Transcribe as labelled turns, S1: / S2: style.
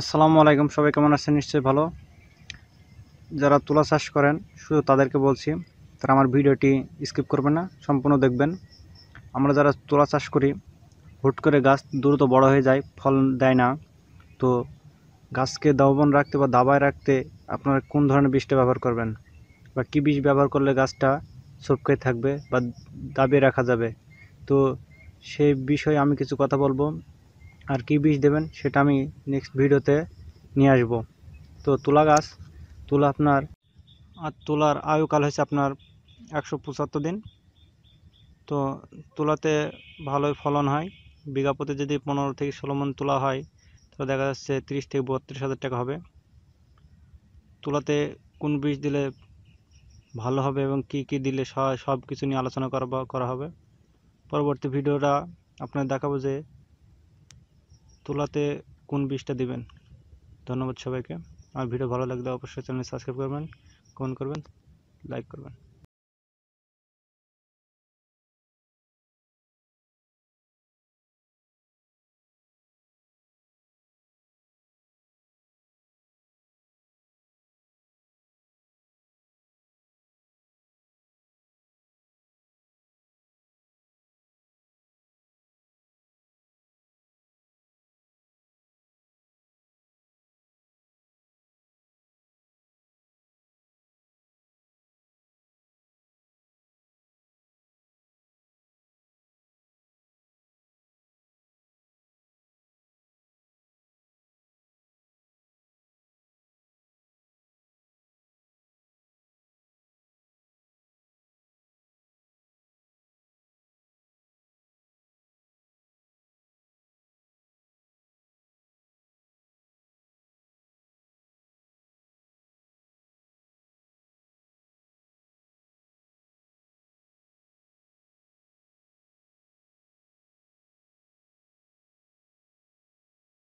S1: আসসালামু আলাইকুম সবাই কেমন আছেন নিশ্চয়ই ভালো যারা তুলা চাষ করেন শুধু তাদেরকে বলছি তারা আমার ভিডিওটি স্কিপ করবেন না সম্পূর্ণ দেখবেন আমরা যারা তুলা চাষ করি হুট করে গাছ দ্রুত বড় হয়ে যায় ফল দেয় না তো গাছকে দাবন রাখতে বা দাবায় রাখতে আপনারা কোন ধরনের বিষটা ব্যবহার করবেন বা কী বিষ ব্যবহার করলে গাছটা সবকে থাকবে বা দাবিয়ে রাখা যাবে তো সেই বিষয়ে আমি কিছু কথা বলবো আর কি বীজ দেবেন সেটা আমি নেক্সট ভিডিওতে নিয়ে আসব তো তুলা গাছ তুলা আপনার আর তুলার আয়ুকাল হয়েছে আপনার একশো পঁচাত্তর দিন তো তুলাতে ভালোই ফলন হয় বিঘাপতি যদি পনেরো থেকে ষোলো মন তোলা হয় তো দেখা যাচ্ছে তিরিশ থেকে বত্রিশ হাজার টাকা হবে তুলাতে কোন বীজ দিলে ভালো হবে এবং কি কি দিলে সব কিছু নিয়ে আলোচনা করা করা হবে পরবর্তী ভিডিওটা আপনার দেখাবো যে তোলাতে কোন বীজটা দিবেন ধন্যবাদ সবাইকে আমার ভিডিও ভালো লাগলে অবশ্যই চ্যানেল সাবস্ক্রাইব
S2: করবেন কমেন্ট করবেন লাইক করবেন